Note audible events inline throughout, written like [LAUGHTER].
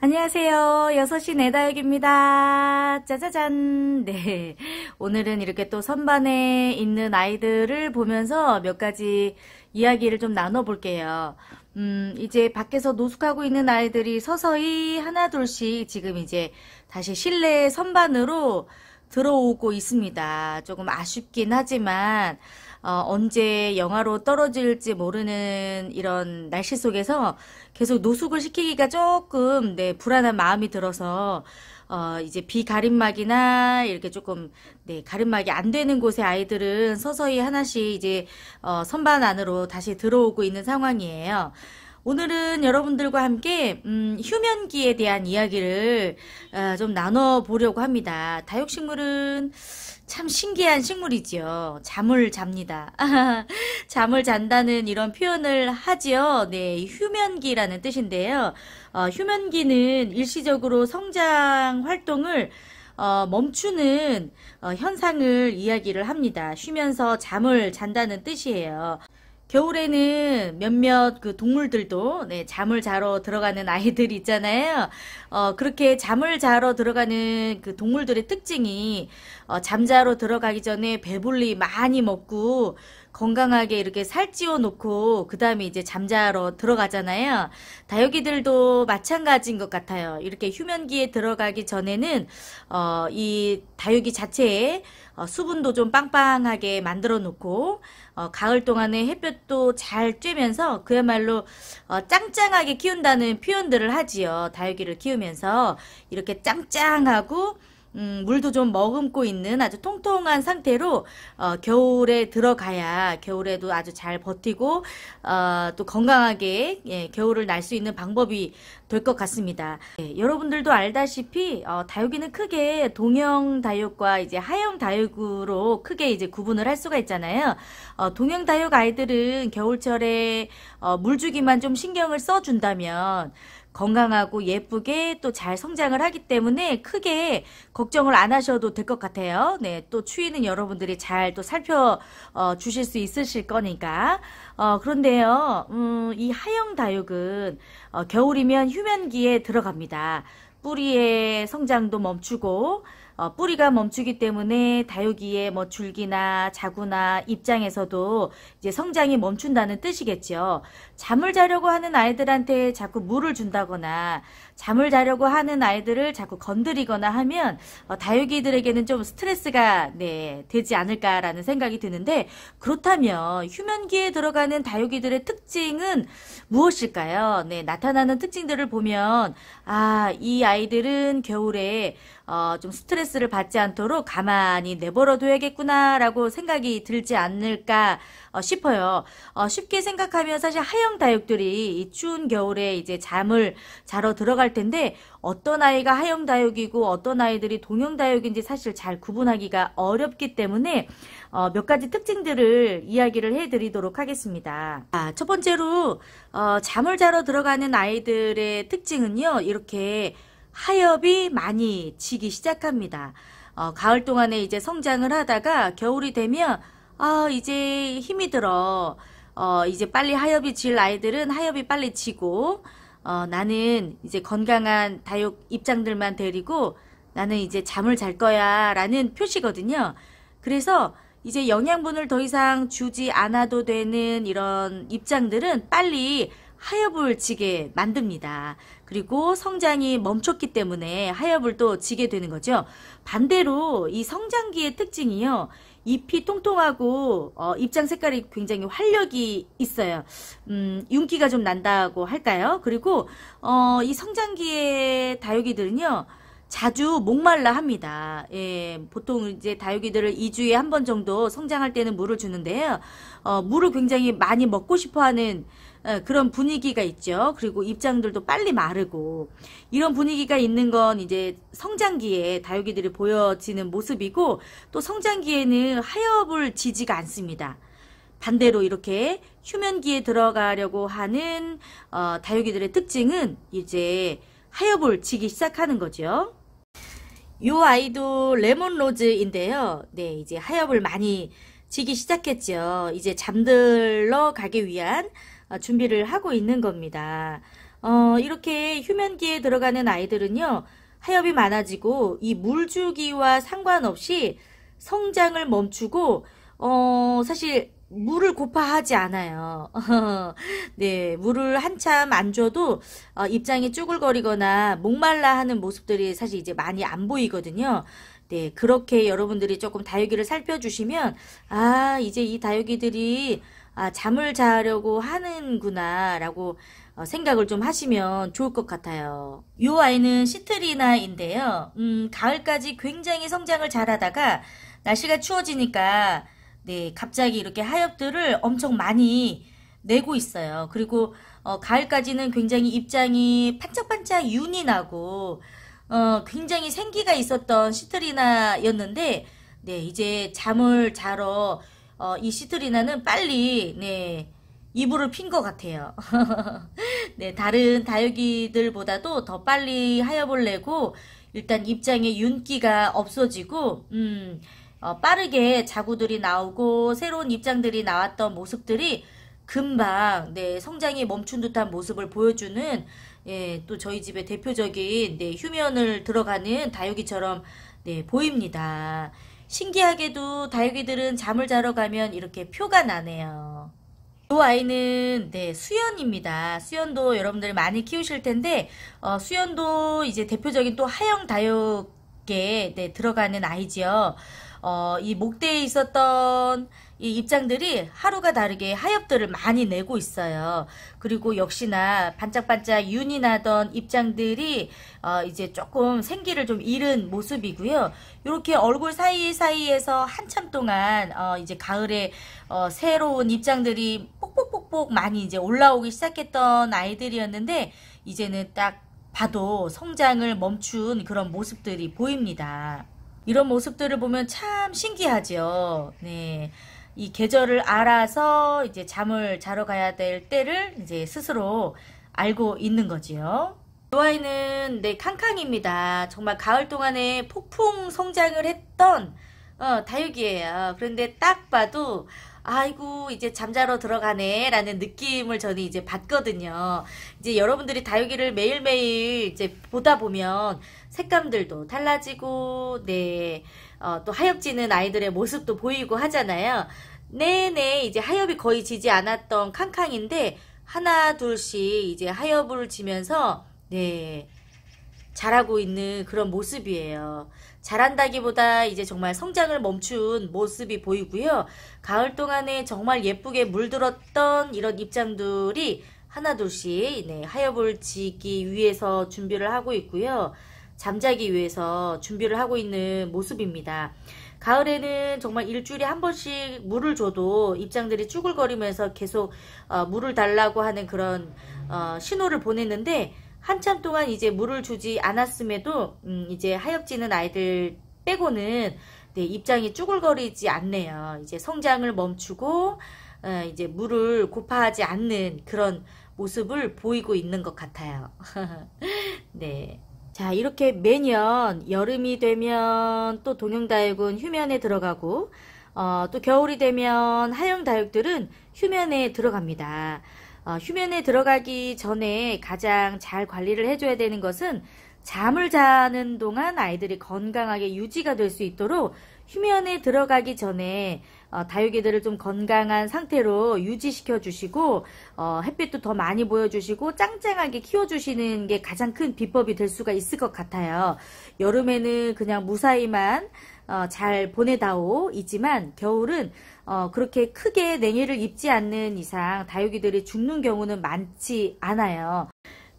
안녕하세요. 6시 내다육입니다. 짜자잔. [LAUGHS] 네. 오늘은 이렇게 또 선반에 있는 아이들을 보면서 몇 가지 이야기를 좀 나눠볼게요. 음, 이제 밖에서 노숙하고 있는 아이들이 서서히 하나둘씩 지금 이제 다시 실내 선반으로 들어오고 있습니다. 조금 아쉽긴 하지만 어, 언제 영화로 떨어질지 모르는 이런 날씨 속에서 계속 노숙을 시키기가 조금 네, 불안한 마음이 들어서 어, 이제 비가림막이나 이렇게 조금 네, 가림막이 안 되는 곳에 아이들은 서서히 하나씩 이제 어, 선반 안으로 다시 들어오고 있는 상황이에요. 오늘은 여러분들과 함께 음, 휴면기에 대한 이야기를 어, 좀 나눠보려고 합니다. 다육식물은 참 신기한 식물이지요. 잠을 잡니다. [LAUGHS] 잠을 잔다는 이런 표현을 하지요. 네, 휴면기라는 뜻인데요. 어, 휴면기는 일시적으로 성장 활동을 어, 멈추는 어, 현상을 이야기를 합니다. 쉬면서 잠을 잔다는 뜻이에요. 겨울에는 몇몇 그 동물들도 네, 잠을 자러 들어가는 아이들 있잖아요. 어, 그렇게 잠을 자러 들어가는 그 동물들의 특징이 어, 잠자러 들어가기 전에 배불리 많이 먹고 건강하게 이렇게 살찌워 놓고 그 다음에 이제 잠자러 들어가잖아요. 다육이들도 마찬가지인 것 같아요. 이렇게 휴면기에 들어가기 전에는 어, 이 다육이 자체에 어, 수분도 좀 빵빵하게 만들어 놓고 어, 가을 동안에 햇볕도 잘 쬐면서 그야말로 어, 짱짱하게 키운다는 표현들을 하지요. 다육이를 키우면서 이렇게 짱짱하고 음, 물도 좀 머금고 있는 아주 통통한 상태로 어, 겨울에 들어가야 겨울에도 아주 잘 버티고 어, 또 건강하게 예, 겨울을 날 수 있는 방법이 될 것 같습니다. 예, 여러분들도 알다시피 어, 다육이는 크게 동형 다육과 이제 하형 다육으로 크게 이제 구분을 할 수가 있잖아요. 어, 동형 다육 아이들은 겨울철에 어, 물 주기만 좀 신경을 써준다면 건강하고 예쁘게 또 잘 성장을 하기 때문에 크게 걱정을 안 하셔도 될 것 같아요. 네, 또 추위는 여러분들이 잘 또 살펴 어, 주실 수 있으실 거니까. 어, 그런데요, 음, 이 하영 다육은 어, 겨울이면 휴면기에 들어갑니다. 뿌리의 성장도 멈추고 어, 뿌리가 멈추기 때문에 다육이의 뭐 줄기나 자구나 입장에서도 이제 성장이 멈춘다는 뜻이겠죠. 잠을 자려고 하는 아이들한테 자꾸 물을 준다거나 잠을 자려고 하는 아이들을 자꾸 건드리거나 하면 어, 다육이들에게는 좀 스트레스가 네, 되지 않을까라는 생각이 드는데 그렇다면 휴면기에 들어가는 다육이들의 특징은 무엇일까요? 네, 나타나는 특징들을 보면 아, 이 아이들은 겨울에 어, 좀 스트레스를 받지 않도록 가만히 내버려둬야겠구나라고 생각이 들지 않을까 어, 싶어요. 어, 쉽게 생각하면 사실 하영 다육들이 이 추운 겨울에 이제 잠을 자러 들어갈 텐데 어떤 아이가 하영 다육이고 어떤 아이들이 동영 다육인지 사실 잘 구분하기가 어렵기 때문에 어, 몇 가지 특징들을 이야기를 해드리도록 하겠습니다. 아, 첫 번째로 어, 잠을 자러 들어가는 아이들의 특징은요. 이렇게 하엽이 많이 지기 시작합니다. 어, 가을 동안에 이제 성장을 하다가 겨울이 되면 아, 이제 힘이 들어. 어, 이제 빨리 하엽이 질 아이들은 하엽이 빨리 지고, 어, 나는 이제 건강한 다육 입장들만 데리고, 나는 이제 잠을 잘 거야. 라는 표시거든요. 그래서 이제 영양분을 더 이상 주지 않아도 되는 이런 입장들은 빨리 하엽을 지게 만듭니다. 그리고 성장이 멈췄기 때문에 하엽을 또 지게 되는 거죠. 반대로 이 성장기의 특징이요. 잎이 통통하고 어, 입장 색깔이 굉장히 활력이 있어요. 음, 윤기가 좀 난다고 할까요? 그리고 어, 이 성장기의 다육이들은요. 자주 목말라 합니다. 예, 보통 이제 다육이들을 2주에 한 번 정도 성장할 때는 물을 주는데요. 어, 물을 굉장히 많이 먹고 싶어 하는 예, 그런 분위기가 있죠. 그리고 입장들도 빨리 마르고 이런 분위기가 있는 건 이제 성장기에 다육이들이 보여지는 모습이고 또 성장기에는 하엽을 지지가 않습니다. 반대로 이렇게 휴면기에 들어가려고 하는 어, 다육이들의 특징은 이제 하엽을 지기 시작하는 거죠. 요 아이도 레몬로즈인데요. 네, 이제 하엽을 많이 지기 시작했죠. 이제 잠들러 가기 위한 아, 준비를 하고 있는 겁니다. 어, 이렇게 휴면기에 들어가는 아이들은요, 하엽이 많아지고 이 물주기와 상관없이 성장을 멈추고 어, 사실 물을 고파하지 않아요. [LAUGHS] 네, 물을 한참 안 줘도 어, 입장이 쭈글거리거나 목말라 하는 모습들이 사실 이제 많이 안 보이거든요. 네, 그렇게 여러분들이 조금 다육이를 살펴주시면 아, 이제 이 다육이들이 아, 잠을 자려고 하는구나라고 어, 생각을 좀 하시면 좋을 것 같아요. 이 아이는 시트리나인데요. 음, 가을까지 굉장히 성장을 잘하다가 날씨가 추워지니까 네, 갑자기 이렇게 하엽들을 엄청 많이 내고 있어요. 그리고 어, 가을까지는 굉장히 입장이 반짝반짝 윤이 나고 어, 굉장히 생기가 있었던 시트리나였는데 네, 이제 잠을 자러 어, 이 시트리나는 빨리 네 이불을 핀 것 같아요. [LAUGHS] 네 다른 다육이들보다도 더 빨리 하엽을 내고 일단 입장에 윤기가 없어지고 음, 어, 빠르게 자구들이 나오고 새로운 입장들이 나왔던 모습들이 금방 네 성장이 멈춘 듯한 모습을 보여주는 예, 또 저희 집의 대표적인 네, 휴면을 들어가는 다육이처럼 네, 보입니다. 신기하게도 다육이들은 잠을 자러 가면 이렇게 표가 나네요. 이 아이는 네 수연입니다. 수연도 여러분들 많이 키우실 텐데 어, 수연도 이제 대표적인 또 하영 다육계에 네, 들어가는 아이지요. 어, 이 목대에 있었던 이 입장들이 하루가 다르게 하엽들을 많이 내고 있어요. 그리고 역시나 반짝반짝 윤이 나던 입장들이 어 이제 조금 생기를 좀 잃은 모습이고요. 이렇게 얼굴 사이사이에서 한참 동안 어 이제 가을에 어 새로운 입장들이 뽁뽁뽁뽁 많이 이제 올라오기 시작했던 아이들이었는데 이제는 딱 봐도 성장을 멈춘 그런 모습들이 보입니다. 이런 모습들을 보면 참 신기하죠. 네. 이 계절을 알아서 이제 잠을 자러 가야 될 때를 이제 스스로 알고 있는 거지요. 이 아이는 네 캉캉입니다. 정말 가을 동안에 폭풍 성장을 했던 어, 다육이에요. 그런데 딱 봐도 아이고 이제 잠자러 들어가네 라는 느낌을 저는 이제 받거든요. 이제 여러분들이 다육이를 매일매일 이제 보다 보면 색감들도 달라지고 네, 어, 또 하엽지는 아이들의 모습도 보이고 하잖아요. 내내 이제 하엽이 거의 지지 않았던 캉캉인데 하나 둘씩 이제 하엽을 지면서 네 잘하고 있는 그런 모습이에요. 잘한다기보다 이제 정말 성장을 멈춘 모습이 보이고요. 가을 동안에 정말 예쁘게 물들었던 이런 입장들이 하나둘씩 네, 하엽을 지기 위해서 준비를 하고 있고요. 잠자기 위해서 준비를 하고 있는 모습입니다. 가을에는 정말 일주일에 한 번씩 물을 줘도 입장들이 쭈글거리면서 계속 어, 물을 달라고 하는 그런 어, 신호를 보냈는데 한참 동안 이제 물을 주지 않았음에도 음, 이제 하엽지는 아이들 빼고는 네, 입장이 쭈글거리지 않네요. 이제 성장을 멈추고 어, 이제 물을 고파하지 않는 그런 모습을 보이고 있는 것 같아요. [LAUGHS] 네. 자 이렇게 매년 여름이 되면 또 동영다육은 휴면에 들어가고 어, 또 겨울이 되면 하영다육들은 휴면에 들어갑니다. 어, 휴면에 들어가기 전에 가장 잘 관리를 해줘야 되는 것은 잠을 자는 동안 아이들이 건강하게 유지가 될 수 있도록 휴면에 들어가기 전에 어, 다육이들을 좀 건강한 상태로 유지시켜 주시고 어, 햇빛도 더 많이 보여주시고 짱짱하게 키워주시는 게 가장 큰 비법이 될 수가 있을 것 같아요. 여름에는 그냥 무사히만 어, 잘 보내다오 이지만 겨울은 어, 그렇게 크게 냉해를 입지 않는 이상 다육이들이 죽는 경우는 많지 않아요.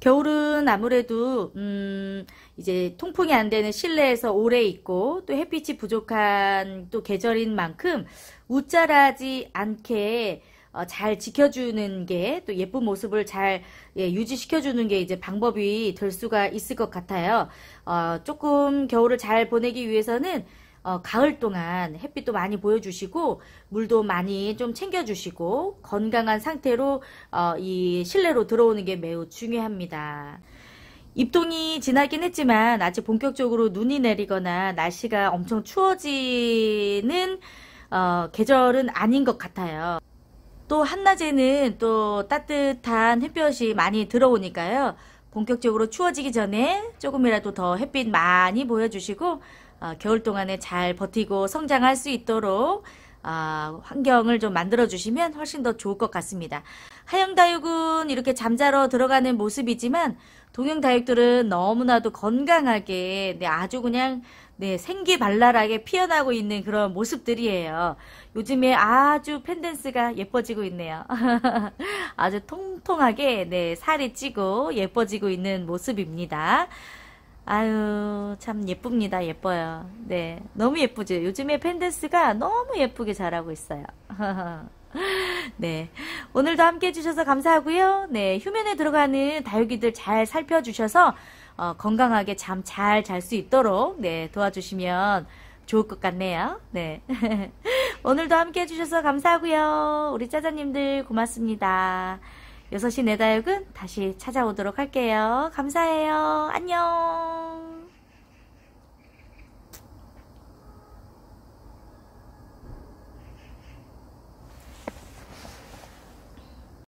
겨울은 아무래도 음 이제 통풍이 안 되는 실내에서 오래 있고 또 햇빛이 부족한 또 계절인 만큼 웃자라지 않게 어, 잘 지켜주는 게 또 예쁜 모습을 잘 예, 유지시켜주는 게 이제 방법이 될 수가 있을 것 같아요. 어, 조금 겨울을 잘 보내기 위해서는 어, 가을 동안 햇빛도 많이 보여주시고 물도 많이 좀 챙겨주시고 건강한 상태로 어, 이 실내로 들어오는 게 매우 중요합니다. 입동이 지나긴 했지만 아직 본격적으로 눈이 내리거나 날씨가 엄청 추워지는 어, 계절은 아닌 것 같아요. 또 한낮에는 또 따뜻한 햇볕이 많이 들어오니까요. 본격적으로 추워지기 전에 조금이라도 더 햇빛 많이 보여주시고 아, 겨울 동안에 잘 버티고 성장할 수 있도록 아, 환경을 좀 만들어주시면 훨씬 더 좋을 것 같습니다. 하영다육은 이렇게 잠자러 들어가는 모습이지만 동영다육들은 너무나도 건강하게 네, 아주 그냥 네, 생기발랄하게 피어나고 있는 그런 모습들이에요. 요즘에 아주 팬댄스가 예뻐지고 있네요. [LAUGHS] 아주 통통하게 네, 살이 찌고 예뻐지고 있는 모습입니다. 아유, 참 예쁩니다. 예뻐요. 네. 너무 예쁘죠? 요즘에 팬데스가 너무 예쁘게 자라고 있어요. [LAUGHS] 네. 오늘도 함께 해주셔서 감사하고요. 네. 휴면에 들어가는 다육이들 잘 살펴주셔서, 어, 건강하게 잠 잘 잘 수 있도록, 네. 도와주시면 좋을 것 같네요. 네. [LAUGHS] 오늘도 함께 해주셔서 감사하고요. 우리 짜자님들 고맙습니다. 6시 내 다육은 다시 찾아오도록 할게요. 감사해요. 안녕.